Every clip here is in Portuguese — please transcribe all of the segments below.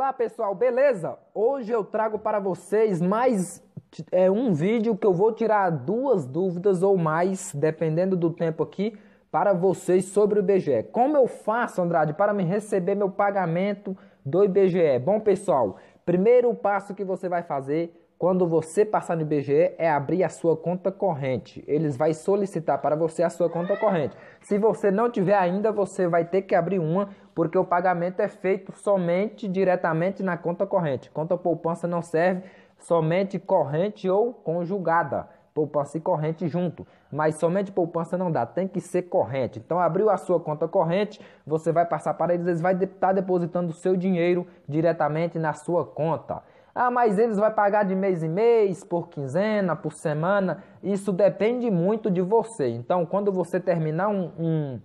Olá pessoal, beleza? Hoje eu trago para vocês mais é, um vídeo que eu vou tirar duas dúvidas ou mais, dependendo do tempo aqui, para vocês sobre o IBGE. Como eu faço, Andrade, para me receber meu pagamento do IBGE? Bom pessoal, primeiro passo que você vai fazer, quando você passar no IBGE, é abrir a sua conta corrente. Eles vão solicitar para você a sua conta corrente. Se você não tiver ainda, você vai ter que abrir uma, porque o pagamento é feito somente diretamente na conta corrente. Conta poupança não serve somente corrente ou conjugada. Poupança e corrente junto. Mas somente poupança não dá, tem que ser corrente. Então abriu a sua conta corrente, você vai passar para eles, eles vão estar tá depositando o seu dinheiro diretamente na sua conta. Ah, mas eles vão pagar de mês em mês, por quinzena, por semana. Isso depende muito de você. Então, quando você terminar um, um,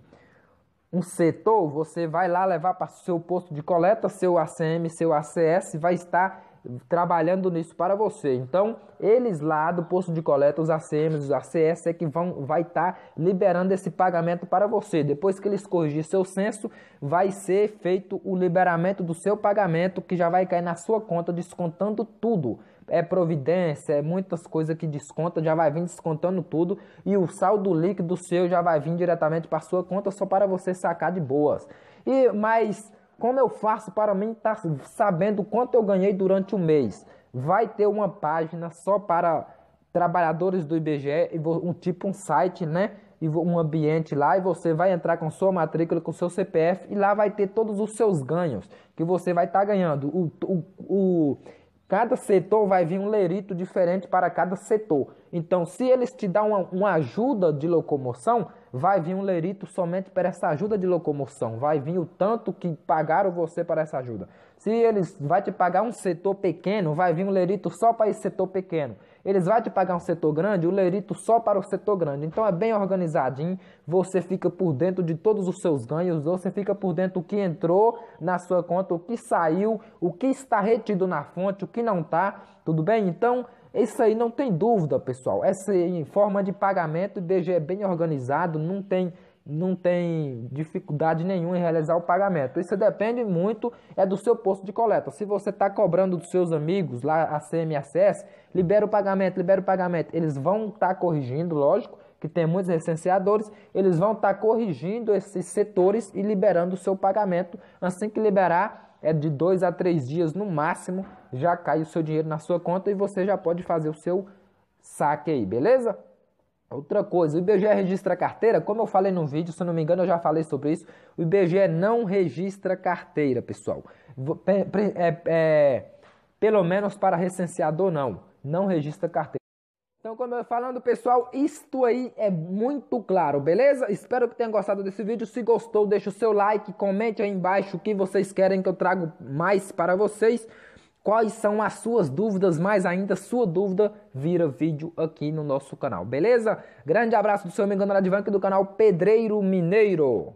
um setor, você vai lá levar para o seu posto de coleta, seu ACM, seu ACS, vai estar trabalhando nisso para você. Então, eles lá do posto de coleta, os ACMs, os ACS, é que vão vai estar tá liberando esse pagamento para você. Depois que eles corrigir seu censo, vai ser feito o liberamento do seu pagamento que já vai cair na sua conta descontando tudo. É providência, é muitas coisas que desconta, já vai vir descontando tudo e o saldo líquido seu já vai vir diretamente para sua conta só para você sacar de boas. E mais como eu faço para mim estar tá sabendo quanto eu ganhei durante o mês? Vai ter uma página só para trabalhadores do IBGE, um tipo um site, né? E um ambiente lá e você vai entrar com sua matrícula, com seu CPF e lá vai ter todos os seus ganhos que você vai estar tá ganhando. O, o, o, cada setor vai vir um lerito diferente para cada setor. Então, se eles te dão uma, uma ajuda de locomoção, vai vir um lerito somente para essa ajuda de locomoção, vai vir o tanto que pagaram você para essa ajuda. Se eles vai te pagar um setor pequeno, vai vir um lerito só para esse setor pequeno. Eles vai te pagar um setor grande, o um lerito só para o setor grande. Então é bem organizadinho, você fica por dentro de todos os seus ganhos, você fica por dentro o que entrou na sua conta, o que saiu, o que está retido na fonte, o que não está, tudo bem? Então, isso aí não tem dúvida, pessoal. Essa em forma de pagamento, o DG é bem organizado, não tem não tem dificuldade nenhuma em realizar o pagamento. Isso depende muito é do seu posto de coleta. Se você está cobrando dos seus amigos lá a CMSS, libera o pagamento, libera o pagamento. Eles vão estar tá corrigindo, lógico, que tem muitos licenciadores, eles vão estar tá corrigindo esses setores e liberando o seu pagamento assim que liberar é de dois a três dias no máximo, já cai o seu dinheiro na sua conta e você já pode fazer o seu saque aí, beleza? Outra coisa, o IBGE registra carteira, como eu falei no vídeo, se não me engano eu já falei sobre isso, o IBGE não registra carteira, pessoal. É, é, pelo menos para recenseador não, não registra carteira. Então, como eu falando, pessoal, isto aí é muito claro, beleza? Espero que tenham gostado desse vídeo. Se gostou, deixa o seu like, comente aí embaixo o que vocês querem que eu trago mais para vocês. Quais são as suas dúvidas, mais ainda, sua dúvida vira vídeo aqui no nosso canal, beleza? Grande abraço do seu amigo André Vanque do canal Pedreiro Mineiro.